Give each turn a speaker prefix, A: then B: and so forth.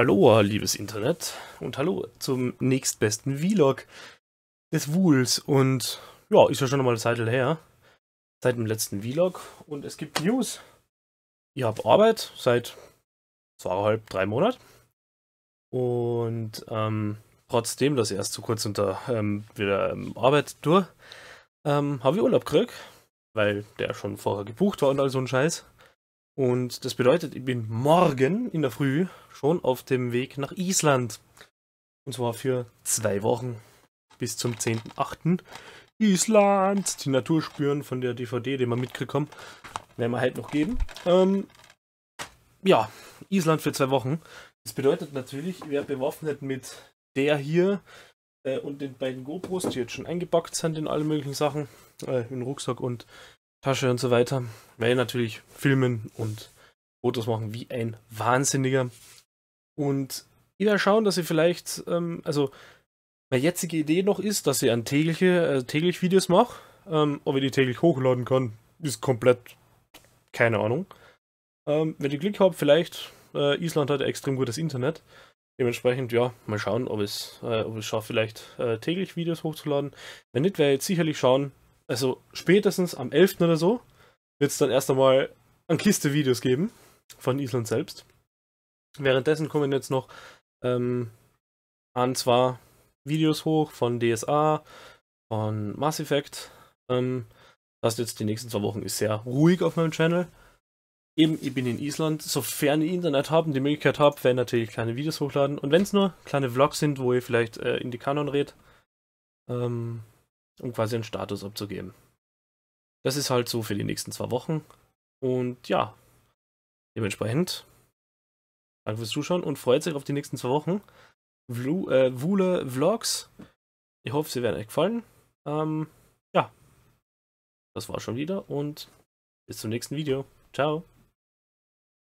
A: Hallo, liebes Internet und hallo zum nächstbesten Vlog des Wuhls. Und ja, ist ja schon mal eine Zeit her, seit dem letzten Vlog. Und es gibt News. Ich habe Arbeit seit zweieinhalb, drei Monaten. Und ähm, trotzdem, dass ich erst zu kurz unter ähm, wieder ähm, Arbeit tue, ähm, habe ich Urlaub gekriegt, weil der schon vorher gebucht war und all so ein Scheiß. Und das bedeutet, ich bin morgen in der Früh schon auf dem Weg nach Island. Und zwar für zwei Wochen bis zum 10.8. Island! Die Natur spüren von der DVD, die wir mitgekriegt haben, werden wir halt noch geben. Ähm, ja, Island für zwei Wochen. Das bedeutet natürlich, ich werde bewaffnet mit der hier äh, und den beiden GoPros, die jetzt schon eingepackt sind in alle möglichen Sachen, äh, den Rucksack und Tasche und so weiter. Weil natürlich filmen und Fotos machen wie ein Wahnsinniger. Und ich werde schauen, dass sie vielleicht, ähm, also meine jetzige Idee noch ist, dass ich an tägliche, äh, täglich Videos mache. Ähm, ob ich die täglich hochladen kann, ist komplett keine Ahnung. Ähm, wenn ich Glück habe, vielleicht, äh, Island hat extrem gutes Internet. Dementsprechend, ja, mal schauen, ob es, äh, ob es schafft, vielleicht äh, täglich Videos hochzuladen. Wenn nicht, werde ich jetzt sicherlich schauen, also spätestens am 11. oder so, wird es dann erst einmal an Kiste Videos geben von Island selbst. Währenddessen kommen jetzt noch ähm, an zwar Videos hoch von DSA, von Mass Effect. Ähm, das jetzt die nächsten zwei Wochen ist sehr ruhig auf meinem Channel. Eben, ich bin in Island. Sofern ihr Internet habt und die Möglichkeit habt, werden natürlich kleine Videos hochladen. Und wenn es nur kleine Vlogs sind, wo ihr vielleicht äh, in die Kanon redet, ähm, um quasi einen Status abzugeben. Das ist halt so für die nächsten zwei Wochen. Und ja, dementsprechend, danke fürs Zuschauen und freut sich auf die nächsten zwei Wochen. Vlu, äh, Vlogs. Ich hoffe, sie werden euch gefallen. Ähm, ja, das war schon wieder und bis zum nächsten Video. Ciao.